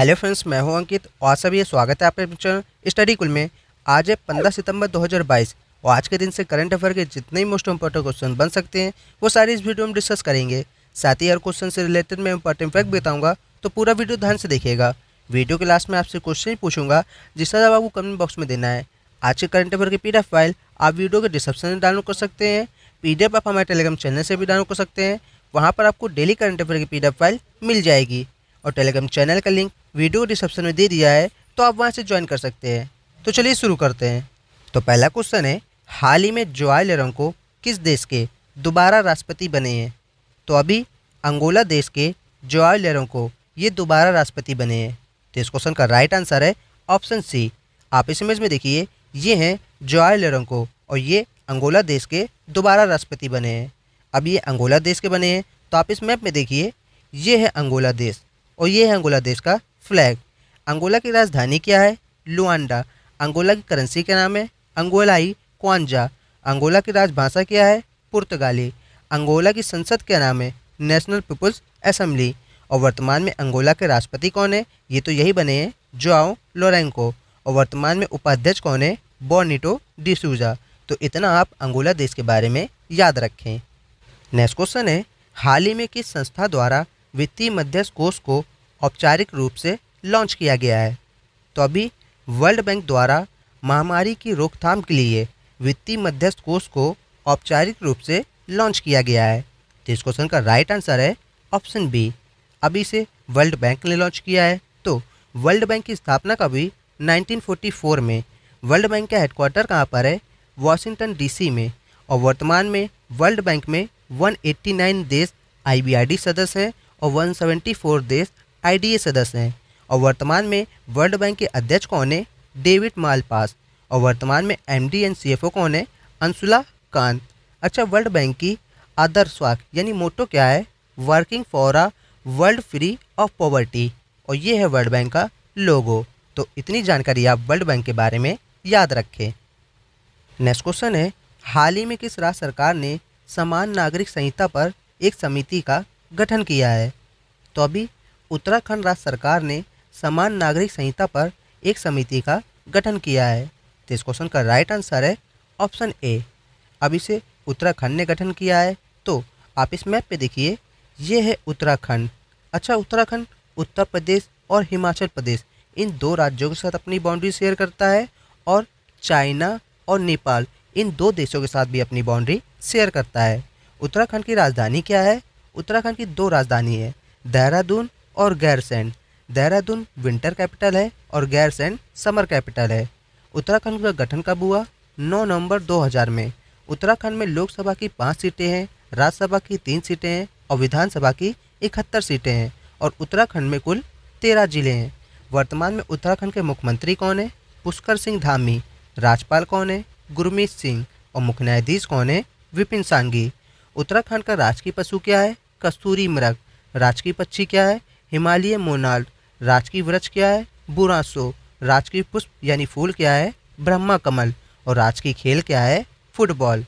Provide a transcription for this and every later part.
hello friends मैं हूं अंकित और सभी स्वागत है आपके स्टडी कुल में आज है पंद्रह सितंबर 2022 और आज के दिन से करंट अफेयर के जितने ही मोस्ट इंपॉर्टेंट क्वेश्चन बन सकते हैं वो सारे इस वीडियो में डिस्कस करेंगे साथ ही हर क्वेश्चन से रिलेटेड मैं इंपॉर्टेंट फैक्ट बताऊँगा तो पूरा वीडियो ध्यान से देखिएगा वीडियो के लास्ट में आपसे क्वेश्चन ही पूछूंगा जिसका जवाब आपको कमेंट बॉक्स में देना है आज के करंट अफेयर की पी फाइल आप वीडियो के डिस्क्रिप्शन में डाउनलोड कर सकते हैं पी आप हमारे टेलीग्राम चैनल से भी डाउनलोड कर सकते हैं वहाँ पर आपको डेली करंट अफेयर की पी फाइल मिल जाएगी और टेलीग्राम चैनल का लिंक वीडियो डिस्क्रिप्शन में दे दिया है तो आप वहाँ से ज्वाइन कर सकते हैं तो चलिए शुरू करते हैं तो पहला क्वेश्चन है हाल ही में जोआ को किस देश के दोबारा राष्ट्रपति बने हैं तो अभी अंगोला देश के जोआ को ये दोबारा राष्ट्रपति बने हैं तो इस क्वेश्चन का राइट आंसर है ऑप्शन सी आप इस इमेज में देखिए ये हैं जोआ को और ये अंगोला देश के दोबारा राष्ट्रपति बने हैं अब ये अंगोला देश के बने हैं तो आप इस मैप में देखिए ये है अंगोला देश और ये है अंगोला देश का फ्लैग अंगोला की राजधानी क्या है लुआंडा अंगोला की करेंसी का नाम है अंगोलाई क्वांजा अंगोला की राजभाषा क्या है पुर्तगाली अंगोला की संसद का नाम है नेशनल पीपुल्स असम्बली और वर्तमान में अंगोला के राष्ट्रपति कौन है ये तो यही बने हैं जोआओ लोरेंको और वर्तमान में उपाध्यक्ष कौन है बोर्निटो डिसूजा तो इतना आप अंगोला देश के बारे में याद रखें नेक्स्ट क्वेश्चन है हाल ही में किस संस्था द्वारा वित्तीय मध्यस्थ कोष को औपचारिक रूप से लॉन्च किया गया है तो अभी वर्ल्ड बैंक द्वारा महामारी की रोकथाम के लिए वित्तीय मध्यस्थ कोष को औपचारिक रूप से लॉन्च किया गया है तो इस क्वेश्चन का राइट आंसर है ऑप्शन बी अभी से वर्ल्ड बैंक ने लॉन्च किया है तो वर्ल्ड बैंक की स्थापना का भी 1944 में वर्ल्ड बैंक का हेडक्वार्टर कहाँ पर है वाशिंगटन डीसी में और वर्तमान में वर्ल्ड बैंक में 189 देश आई सदस्य हैं और 174 देश आईडीए सदस्य हैं और वर्तमान में वर्ल्ड बैंक के अध्यक्ष कौन है डेविड मालपास और वर्तमान में एम डी एंड ओ कौन है अंशुला कांत अच्छा वर्ल्ड बैंक की आदर्श वाक यानी मोटो क्या है working for a world free of poverty और ये है वर्ल्ड बैंक का लोगो तो इतनी जानकारी आप वर्ल्ड बैंक के बारे में याद रखें नेक्स्ट क्वेश्चन है हाल ही में किस राज्य सरकार ने समान नागरिक संहिता पर एक समिति का गठन किया है तो अभी उत्तराखंड राज्य सरकार ने समान नागरिक संहिता पर एक समिति का गठन किया है तो इस क्वेश्चन का राइट आंसर है ऑप्शन ए अब इसे उत्तराखंड ने गठन किया है तो आप इस मैप पे देखिए ये है उत्तराखंड अच्छा उत्तराखंड उत्तर प्रदेश और हिमाचल प्रदेश इन दो राज्यों के साथ अपनी बाउंड्री शेयर करता है और चाइना और नेपाल इन दो देशों के साथ भी अपनी बाउंड्री शेयर करता है उत्तराखंड की राजधानी क्या है उत्तराखंड की दो राजधानी है देहरादून और गैरसैंड देहरादून विंटर कैपिटल है और गैरसैन समर कैपिटल है उत्तराखंड का गठन कब हुआ 9 नवंबर 2000 में उत्तराखंड में लोकसभा की पाँच सीटें हैं राज्यसभा की तीन सीटें हैं और विधानसभा की इकहत्तर सीटें हैं और उत्तराखंड में कुल तेरह जिले हैं वर्तमान में उत्तराखंड के मुख्यमंत्री कौन है पुष्कर सिंह धामी राज्यपाल कौन है गुरमीत सिंह और मुख्य न्यायाधीश कौन है विपिन सांगी उत्तराखंड का राजकीय पशु क्या है कस्तूरी मृग राजकीय पक्षी क्या है हिमालय मोनाल राजकीय वृक्ष क्या है बुरासो राजकीय पुष्प यानी फूल क्या है ब्रह्मा कमल और राजकीय खेल क्या है फुटबॉल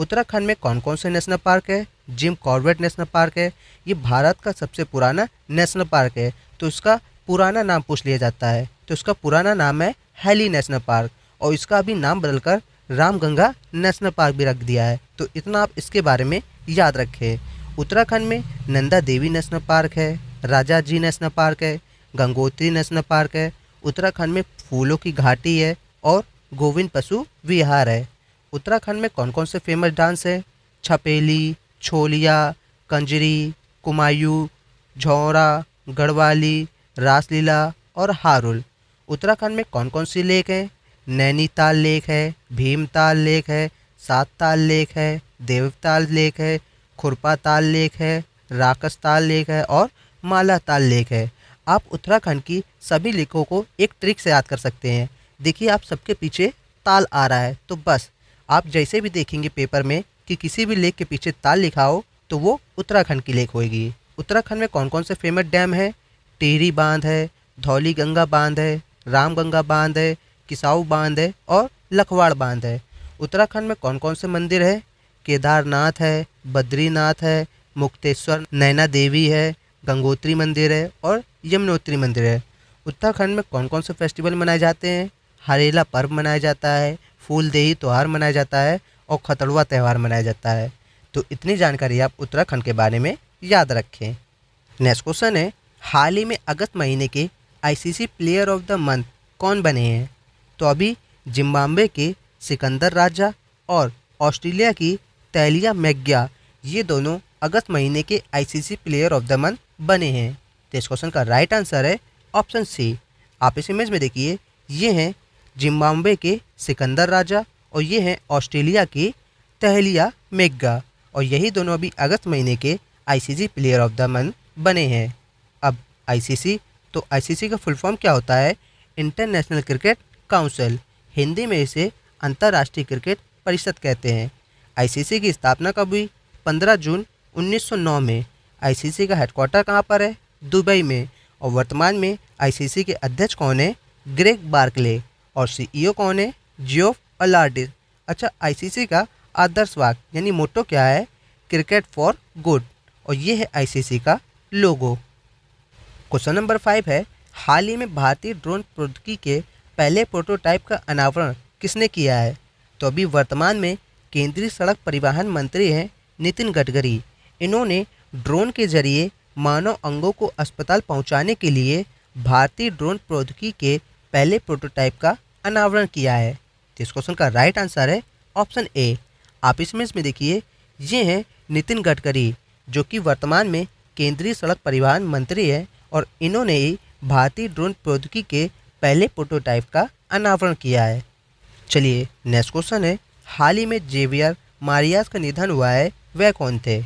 उत्तराखंड में कौन कौन से नेशनल पार्क है जिम कॉर्बेट नेशनल पार्क है ये भारत का सबसे पुराना नेशनल पार्क है तो इसका पुराना नाम पूछ लिया जाता है तो इसका पुराना नाम है हैली नेशनल पार्क और इसका अभी नाम बदलकर रामगंगा नेशनल पार्क भी रख दिया है तो इतना आप इसके बारे में याद रखें उत्तराखंड में नंदा देवी नेशनल पार्क है राजा जी नेशनल पार्क है गंगोत्री नेशनल पार्क है उत्तराखंड में फूलों की घाटी है और गोविंद पशु विहार है उत्तराखंड में कौन कौन से फेमस डांस हैं छपेली छोलिया कंजरी कुमायू झौरा गढ़वाली रासलीला और हारुल उत्तराखंड में कौन कौन सी लेक हैं नैनीताल लेक है भीमताल लेक है सात ताल लेक है देवताल लेक है खुरपा ताल लेक है राकस ताल लेक है और माला ताल लेख है आप उत्तराखंड की सभी लेखों को एक ट्रिक से याद कर सकते हैं देखिए आप सबके पीछे ताल आ रहा है तो बस आप जैसे भी देखेंगे पेपर में कि किसी भी लेख के पीछे ताल लिखा हो तो वो उत्तराखंड की लेख होएगी उत्तराखंड में कौन कौन से फेमस डैम है टिहरी बांध है धौली गंगा बांध है राम गंगा बांध है किसाऊ बांध है और लखवाड़ बांध है उत्तराखंड में कौन कौन से मंदिर है केदारनाथ है बद्रीनाथ है मुक्तेश्वर नैना देवी है गंगोत्री मंदिर है और यमुनोत्री मंदिर है उत्तराखंड में कौन कौन से फेस्टिवल मनाए जाते हैं हरेला पर्व मनाया जाता है फूलदेही त्यौहार मनाया जाता है और खतड़ुआ त्यौहार मनाया जाता है तो इतनी जानकारी आप उत्तराखंड के बारे में याद रखें नेक्स्ट क्वेश्चन है हाल ही में अगस्त महीने के ICC player of the month कौन बने हैं तो अभी जिम्बाब्वे के सिकंदर राजा और ऑस्ट्रेलिया की तैलिया मैग्या ये दोनों अगस्त महीने के ICC player of the month बने हैं तो इस क्वेश्चन का राइट आंसर है ऑप्शन सी आप इस इमेज में देखिए ये हैं जिम्बाब्वे के सिकंदर राजा और ये हैं ऑस्ट्रेलिया के तहलिया मेग्गा और यही दोनों अभी अगस्त महीने के ICC player of the month बने हैं अब आईसीसी तो आईसीसी का फुल फॉर्म क्या होता है इंटरनेशनल क्रिकेट काउंसिल हिंदी में इसे अंतर्राष्ट्रीय क्रिकेट परिषद कहते हैं आईसीसी की स्थापना कब हुई 15 जून 1909 में आईसीसी का हेडक्वार्टर कहाँ पर है दुबई में और वर्तमान में आईसीसी के अध्यक्ष कौन है ग्रेग बार्कले और सीईओ e कौन है जियोफ अलार्डिस अच्छा आईसीसी का आदर्श वाक यानी मोटो क्या है क्रिकेट फॉर गुड और ये है आईसीसी का लोगो क्वेश्चन नंबर फाइव है हाल ही में भारतीय ड्रोन प्रौद्योगिकी के पहले प्रोटोटाइप का अनावरण किसने किया है तो अभी वर्तमान में केंद्रीय सड़क परिवहन मंत्री हैं नितिन गडकरी इन्होंने ड्रोन के जरिए मानव अंगों को अस्पताल पहुंचाने के लिए भारतीय ड्रोन प्रौद्योगिकी के पहले प्रोटोटाइप का अनावरण किया है तो इस क्वेश्चन का राइट आंसर है ऑप्शन ए आप इसमें इसमें देखिए ये हैं नितिन गडकरी जो कि वर्तमान में केंद्रीय सड़क परिवहन मंत्री है और इन्होंने ही भारतीय ड्रोन प्रौद्योगिकी के पहले प्रोटोटाइप का अनावरण किया है चलिए नेक्स्ट क्वेश्चन है हाल ही में जेवियर मारियास का निधन हुआ है वह कौन थे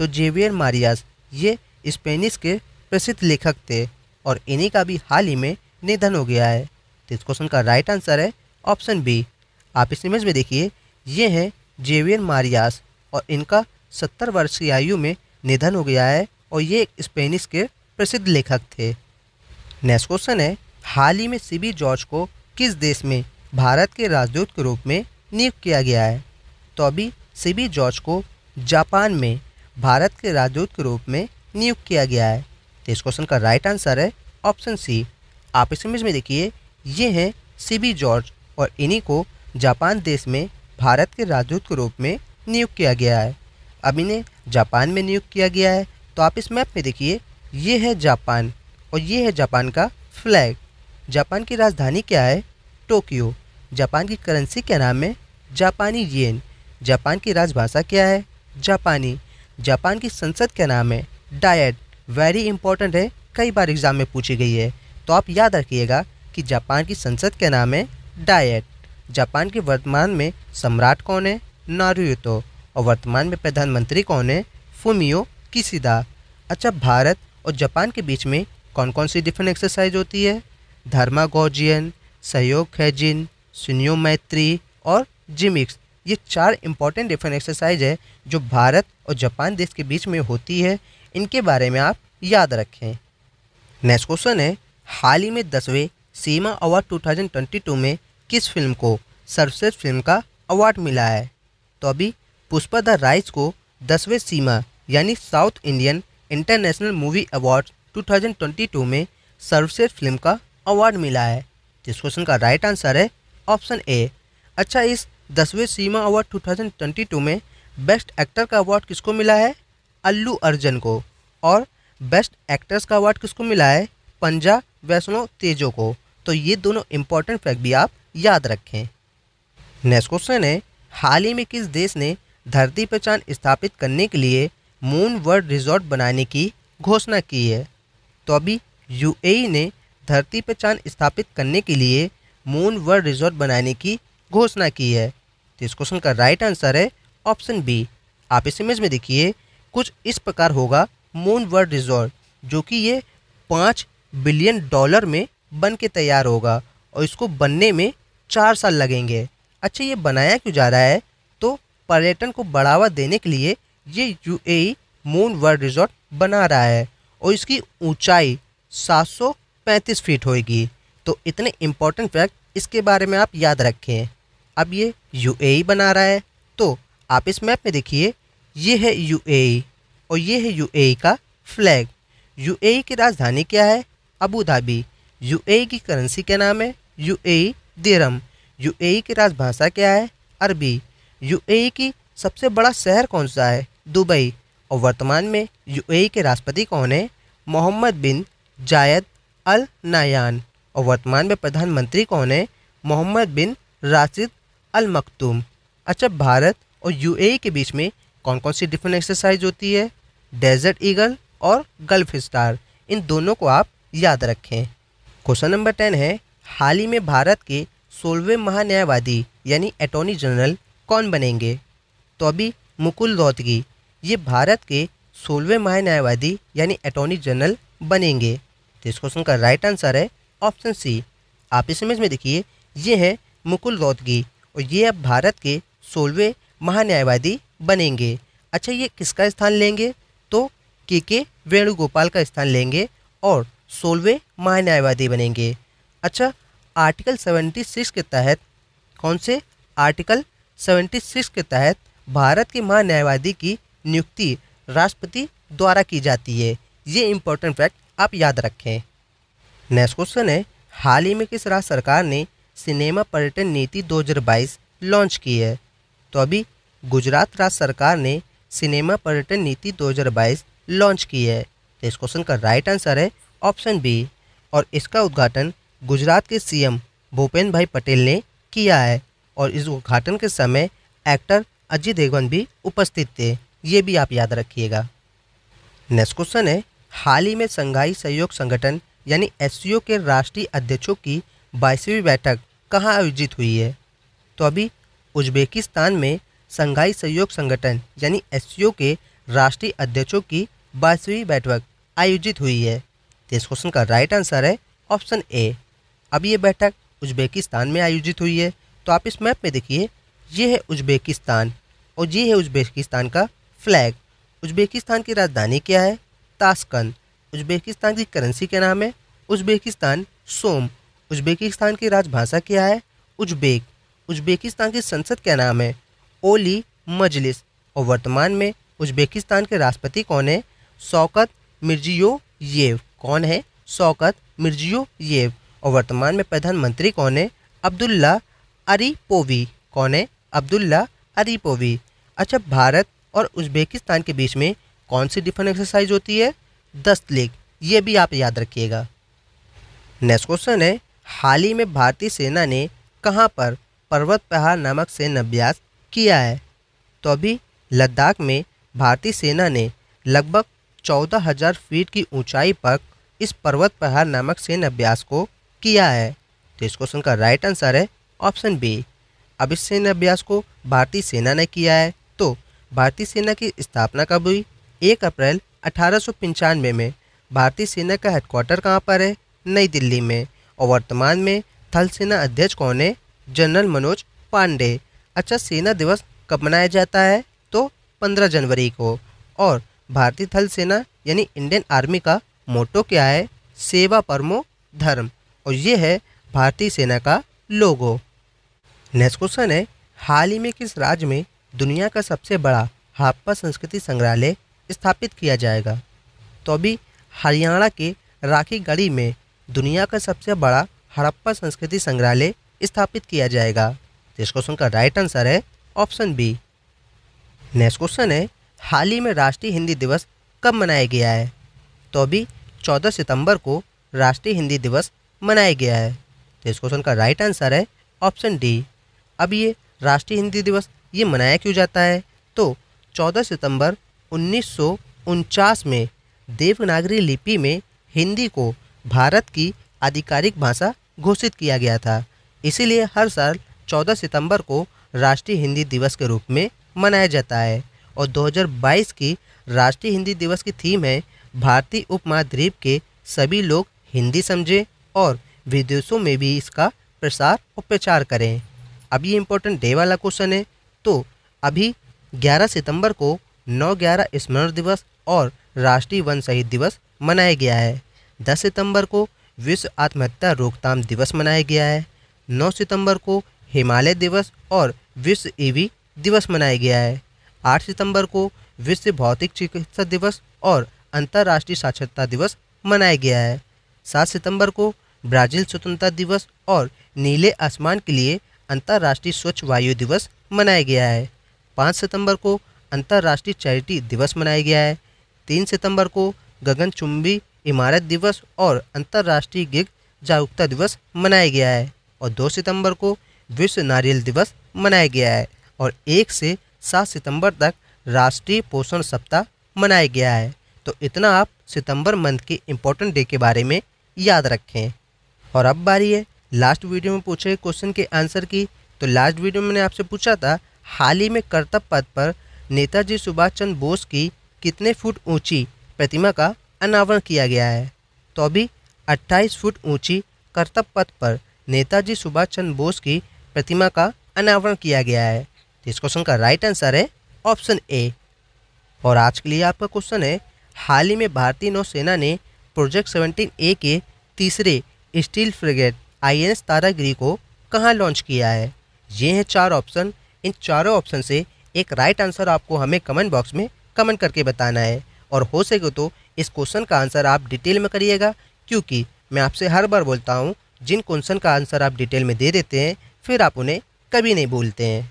तो जेवियर मारियास ये स्पेनिश के प्रसिद्ध लेखक थे और इन्हीं का भी हाल ही में निधन हो गया है तो इस क्वेश्चन का राइट आंसर है ऑप्शन बी आप इस इमेज में देखिए ये हैं जेवियर मारियास और इनका सत्तर वर्ष की आयु में निधन हो गया है और ये एक स्पेनिश के प्रसिद्ध लेखक थे नेक्स्ट क्वेश्चन है हाल ही में सीबी जॉर्ज को किस देश में भारत के राजदूत के रूप में नियुक्त किया गया है तो अभी सीबी जॉर्ज को जापान में भारत के राजदूत के रूप में नियुक्त किया गया है तो इस क्वेश्चन का राइट आंसर है ऑप्शन सी आप इस इमेज में देखिए ये हैं सीबी जॉर्ज और इन्हीं को जापान देश में भारत के राजदूत के रूप में नियुक्त किया गया है अब इन्हें जापान में नियुक्त किया गया है तो आप इस मैप में देखिए ये है जापान और ये है जापान का फ्लैग जापान की राजधानी क्या है टोक्यो जापान की करेंसी क्या नाम है जापानी येन जापान की राजभाषा क्या है जापानी जापान की संसद का नाम है डायट वेरी इंपॉर्टेंट है कई बार एग्ज़ाम में पूछी गई है तो आप याद रखिएगा कि जापान की संसद का नाम है डायट जापान के वर्तमान में सम्राट कौन है नारुतो और वर्तमान में प्रधानमंत्री कौन है फुमियो किसीदा अच्छा भारत और जापान के बीच में कौन कौन सी डिफरेंट एक्सरसाइज होती है धर्मागोजियन सहयोग खैजिन सुनियो मैत्री और जिमिक्स ये चार इंपॉर्टेंट डिफरेंट एक्सरसाइज है जो भारत और जापान देश के बीच में होती है इनके बारे में आप याद रखें नेक्स्ट क्वेश्चन है हाल ही में दसवें सीमा अवार्ड 2022 में किस फिल्म को सर्वश्रेष्ठ फिल्म का अवार्ड मिला है तो अभी पुष्पा द राइस को दसवें सीमा यानी South Indian International Movie Award 2022 में सर्वश्रेष्ठ फिल्म का अवार्ड मिला है जिस क्वेश्चन का राइट आंसर है ऑप्शन ए अच्छा इस दसवें सीमा अवार्ड 2022 में बेस्ट एक्टर का अवार्ड किसको मिला है अल्लू अर्जुन को और बेस्ट एक्ट्रेस का अवार्ड किसको मिला है पंजा वैष्णो तेजो को तो ये दोनों इंपॉर्टेंट फैक्ट भी आप याद रखें नेक्स्ट क्वेश्चन है हाल ही में किस देश ने धरती पर चांद स्थापित करने के लिए मून वर्ल्ड रिजॉर्ट बनाने की घोषणा की है तो अभी यूएई e ने धरती पर चांद स्थापित करने के लिए मून वर्ल्ड रिजॉर्ट बनाने की घोषणा की है तो इस क्वेश्चन का राइट आंसर है ऑप्शन बी आप इस इमेज में देखिए कुछ इस प्रकार होगा मून वर्ल्ड रिजॉर्ट जो कि ये पाँच बिलियन डॉलर में बन के तैयार होगा और इसको बनने में चार साल लगेंगे अच्छा ये बनाया क्यों जा रहा है तो पर्यटन को बढ़ावा देने के लिए ये ए मून वर्ल्ड रिजॉर्ट बना रहा है और इसकी ऊंचाई 735 फीट होगी तो इतने इम्पोर्टेंट फैक्ट इसके बारे में आप याद रखें अब ये यू बना रहा है आप इस मैप में देखिए ये है यूएई और ये है यूएई का फ्लैग यूएई की राजधानी क्या है अबू धाबी यूएई की करेंसी क्या नाम है यूएई दिरम यूएई की राजभाषा क्या है अरबी यूएई की सबसे बड़ा शहर कौन सा है दुबई और वर्तमान में यूएई के राष्ट्रपति कौन है मोहम्मद बिन जायद अल नायान और वर्तमान में प्रधानमंत्री कौन है मोहम्मद बिन राशिद अल मखतूम अच्छा भारत और यूएई e के बीच में कौन कौन सी डिफरेंट एक्सरसाइज होती है डेजर्ट ईगल और गल्फ स्टार इन दोनों को आप याद रखें क्वेश्चन नंबर टेन है हाल ही में भारत के सोलहवें महान्यायवादी यानी अटोर्नी जनरल कौन बनेंगे तो अभी मुकुल रोहतगी ये भारत के सोलहवें महान्यायवादी यानी अटॉर्नी जनरल बनेंगे तो इस क्वेश्चन का राइट आंसर है ऑप्शन सी आप इस समझ में देखिए ये हैं मुकुल रोहतगी और ये अब भारत के सोलहवें महान्यायवादी बनेंगे अच्छा ये किसका स्थान लेंगे तो के के वेणुगोपाल का स्थान लेंगे और सोलहवें महान्यायवादी बनेंगे अच्छा आर्टिकल सेवेंटी सिक्स के तहत कौन से आर्टिकल सेवेंटी सिक्स के तहत भारत के महान्यायवादी की नियुक्ति राष्ट्रपति द्वारा की जाती है ये इम्पोर्टेंट फैक्ट आप याद रखें नेक्स्ट क्वेश्चन है हाल ही में किस राज्य सरकार ने सिनेमा पर्यटन नीति 2022 लॉन्च की है तो अभी गुजरात राज्य सरकार ने सिनेमा पर्यटन नीति 2022 लॉन्च की है तो इस क्वेश्चन का राइट आंसर है ऑप्शन बी और इसका उद्घाटन गुजरात के सीएम भूपेंद्र भाई पटेल ने किया है और इस उद्घाटन के समय एक्टर अजय देवगन भी उपस्थित थे ये भी आप याद रखिएगा नेक्स्ट क्वेश्चन है हाल ही में संघाई सहयोग संगठन यानी एस के राष्ट्रीय अध्यक्षों की बाईसवीं बैठक कहाँ आयोजित हुई है तो अभी उज्बेकिस्तान में संघाई सहयोग संगठन यानी एस के राष्ट्रीय अध्यक्षों की बाईसवीं बैठक आयोजित हुई है इस क्वेश्चन का राइट आंसर है ऑप्शन ए अब ये बैठक उज्बेकिस्तान में आयोजित हुई है तो आप इस मैप में देखिए ये है उज्बेकिस्तान और ये है उज्बेकिस्तान का फ्लैग उज्बेकिस्तान की राजधानी क्या है ताशकंद उज्बेकिस्तान की करेंसी क्या नाम है उज्बेकिस्तान सोम उज्बेकिस्तान की राजभाषा क्या है उज्बेक उज्बेकिस्तान की संसद का नाम है ओली मजलिस और वर्तमान में उज्बेकिस्तान के राष्ट्रपति कौन है शौकत मिर्जियो येव कौन है शौकत मिर्जियो येव और वर्तमान में प्रधानमंत्री कौन है अब्दुल्ला अरीपोवी कौन है अब्दुल्ला अरीपोवी अच्छा भारत और उज्बेकिस्तान के बीच में कौन सी डिफरेंट एक्सरसाइज होती है दस्त लीग ये भी आप याद रखिएगा नेक्स्ट क्वेश्चन है हाल ही में भारतीय सेना ने कहाँ पर पर्वत पहाड़ नामक सेनाभ्यास किया है तो अभी लद्दाख में भारतीय सेना ने लगभग चौदह हजार फीट की ऊंचाई पर इस पर्वत पहाड़ नामक सैन्य अभ्यास को किया है तो इस क्वेश्चन का राइट आंसर है ऑप्शन बी अब इस सैन्य अभ्यास को भारतीय सेना ने किया है तो भारतीय सेना की स्थापना कब हुई एक अप्रैल अठारह में भारतीय सेना का हेडक्वार्टर कहाँ पर है नई दिल्ली में और वर्तमान में थल सेना अध्यक्ष कौन है जनरल मनोज पांडे अच्छा सेना दिवस कब मनाया जाता है तो पंद्रह जनवरी को और भारतीय थल सेना यानी इंडियन आर्मी का मोटो क्या है सेवा परमो धर्म और ये है भारतीय सेना का लोगो नेक्स्ट क्वेश्चन है हाल ही में किस राज्य में दुनिया का सबसे बड़ा हाप्पा संस्कृति संग्रहालय स्थापित किया जाएगा तो अभी हरियाणा के राखी गढ़ी में दुनिया का सबसे बड़ा हड़प्पा संस्कृति संग्रहालय स्थापित किया जाएगा तो इस क्वेश्चन का राइट आंसर है ऑप्शन बी नेक्स्ट क्वेश्चन है हाल ही में राष्ट्रीय हिंदी दिवस कब मनाया गया है तो अभी चौदह सितंबर को राष्ट्रीय हिंदी दिवस मनाया गया है तो इस क्वेश्चन का राइट आंसर है ऑप्शन डी अब ये राष्ट्रीय हिंदी दिवस ये मनाया क्यों जाता है तो चौदह सितंबर उन्नीस में देवनागरी लिपि में हिंदी को भारत की आधिकारिक भाषा घोषित किया गया था इसीलिए हर साल 14 सितंबर को राष्ट्रीय हिंदी दिवस के रूप में मनाया जाता है और 2022 की राष्ट्रीय हिंदी दिवस की थीम है भारतीय उपमहाद्वीप के सभी लोग हिंदी समझें और विदेशों में भी इसका प्रसार और प्रचार करें अभी इम्पोर्टेंट डे वाला क्वेश्चन है तो अभी 11 सितंबर को नौ ग्यारह स्मरण दिवस और राष्ट्रीय वन शहीद दिवस मनाया गया है 10 सितंबर को विश्व आत्महत्या रोकथाम दिवस मनाया गया है 9 सितंबर को हिमालय दिवस और विश्व ईवी दिवस मनाया गया है 8 सितंबर को विश्व भौतिक चिकित्सा दिवस और अंतर्राष्ट्रीय साक्षरता दिवस मनाया गया है 7 सितंबर को ब्राज़ील स्वतंत्रता दिवस और नीले आसमान के लिए अंतर्राष्ट्रीय स्वच्छ वायु दिवस मनाया गया है 5 सितंबर को अंतर्राष्ट्रीय चैरिटी दिवस मनाया गया है 3 सितंबर को गगनचुंबी इमारत दिवस और अंतर्राष्ट्रीय गिग जागरूकता दिवस मनाया गया है और दो सितंबर को विश्व नारियल दिवस मनाया गया है और एक से सात सितंबर तक राष्ट्रीय पोषण सप्ताह मनाया गया है तो इतना आप सितंबर मंथ के इम्पोर्टेंट डे के बारे में याद रखें और अब बारी है लास्ट वीडियो में पूछे क्वेश्चन के आंसर की तो लास्ट वीडियो में मैंने आपसे पूछा था हाल ही में कर्तव्य पद पर नेताजी सुभाष चंद्र बोस की कितने फुट ऊंची प्रतिमा का अनावरण किया गया है तो अभी 28 फुट ऊंची कर्तव्य पथ पर नेताजी सुभाष चंद्र बोस की प्रतिमा का अनावरण किया गया है इस क्वेश्चन का राइट आंसर है ऑप्शन ए और आज के लिए आपका क्वेश्चन है हाल ही में भारतीय नौसेना ने प्रोजेक्ट सेवनटीन ए के तीसरे stealth frigate I N Taragiri को कहाँ लॉन्च किया है ये हैं चार ऑप्शन इन चारों ऑप्शन से एक राइट आंसर आपको हमें कमेंट बॉक्स में कमेंट करके बताना है और हो सके तो इस क्वेश्चन का आंसर आप डिटेल में करिएगा क्योंकि मैं आपसे हर बार बोलता हूँ जिन क्वेश्चन का आंसर आप डिटेल में दे देते हैं फिर आप उन्हें कभी नहीं भूलते हैं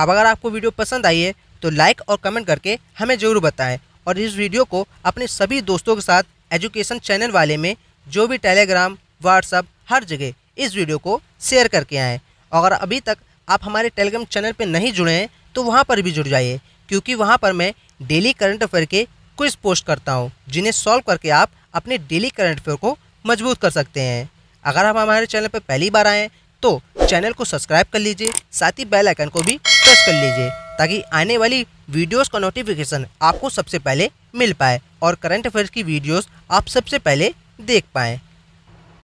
अब अगर आपको वीडियो पसंद आई है तो लाइक और कमेंट करके हमें ज़रूर बताएं और इस वीडियो को अपने सभी दोस्तों के साथ एजुकेशन चैनल वाले में जो भी टेलीग्राम व्हाट्सअप हर जगह इस वीडियो को शेयर करके आएँ अगर अभी तक आप हमारे टेलीग्राम चैनल पर नहीं जुड़े हैं तो वहाँ पर भी जुड़ जाइए क्योंकि वहाँ पर मैं डेली करंट अफेयर के कुछ पोस्ट करता हूँ जिन्हें सॉल्व करके आप अपने डेली करंट अफेयर को मजबूत कर सकते हैं अगर आप हमारे चैनल पर पहली बार आएँ तो चैनल को सब्सक्राइब कर लीजिए साथ ही बेल आइकन को भी प्रेस कर लीजिए ताकि आने वाली वीडियोस का नोटिफिकेशन आपको सबसे पहले मिल पाए और करंट अफेयर्स की वीडियोस आप सबसे पहले देख पाएँ